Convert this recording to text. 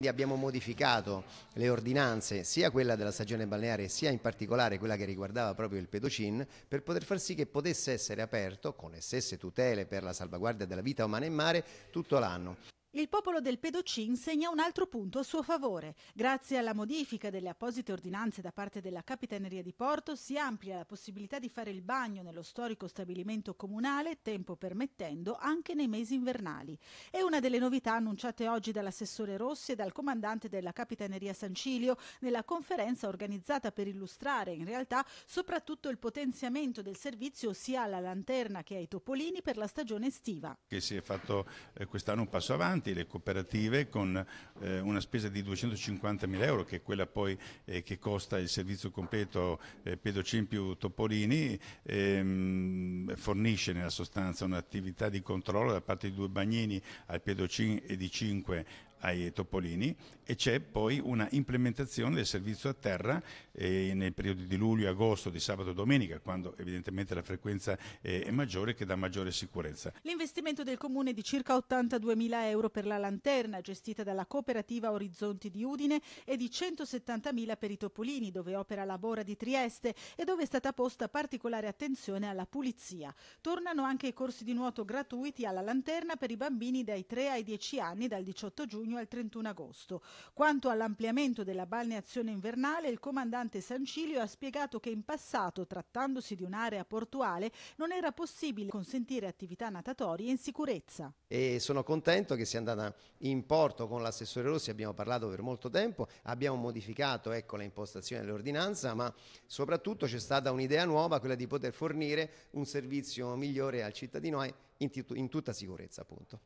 Quindi abbiamo modificato le ordinanze, sia quella della stagione balneare, sia in particolare quella che riguardava proprio il pedocin, per poter far sì che potesse essere aperto, con le stesse tutele per la salvaguardia della vita umana in mare, tutto l'anno. Il popolo del Pedocin segna un altro punto a suo favore. Grazie alla modifica delle apposite ordinanze da parte della Capitaneria di Porto si amplia la possibilità di fare il bagno nello storico stabilimento comunale, tempo permettendo, anche nei mesi invernali. È una delle novità annunciate oggi dall'assessore Rossi e dal comandante della Capitaneria Sancilio nella conferenza organizzata per illustrare in realtà soprattutto il potenziamento del servizio sia alla lanterna che ai topolini per la stagione estiva. Che si è fatto eh, quest'anno un passo avanti importanti le cooperative con eh, una spesa di 250 mila euro che è quella poi eh, che costa il servizio completo eh, Pedocempio Topolini ehm, fornisce nella sostanza un'attività di controllo da parte di due bagnini al Pedocin e di 5 ai topolini e c'è poi una implementazione del servizio a terra eh, nel periodo di luglio agosto, di sabato e domenica, quando evidentemente la frequenza eh, è maggiore che dà maggiore sicurezza. L'investimento del comune è di circa 82 mila euro per la lanterna gestita dalla cooperativa Orizzonti di Udine e di 170 mila per i topolini dove opera la Bora di Trieste e dove è stata posta particolare attenzione alla pulizia. Tornano anche i corsi di nuoto gratuiti alla lanterna per i bambini dai 3 ai 10 anni dal 18 giugno giugno al 31 agosto. Quanto all'ampliamento della balneazione invernale, il comandante Sancilio ha spiegato che in passato, trattandosi di un'area portuale, non era possibile consentire attività natatorie in sicurezza. E sono contento che sia andata in porto con l'assessore Rossi, abbiamo parlato per molto tempo, abbiamo modificato ecco, la impostazione dell'ordinanza, ma soprattutto c'è stata un'idea nuova, quella di poter fornire un servizio migliore al cittadino eh, in, tutta sicurezza. Appunto.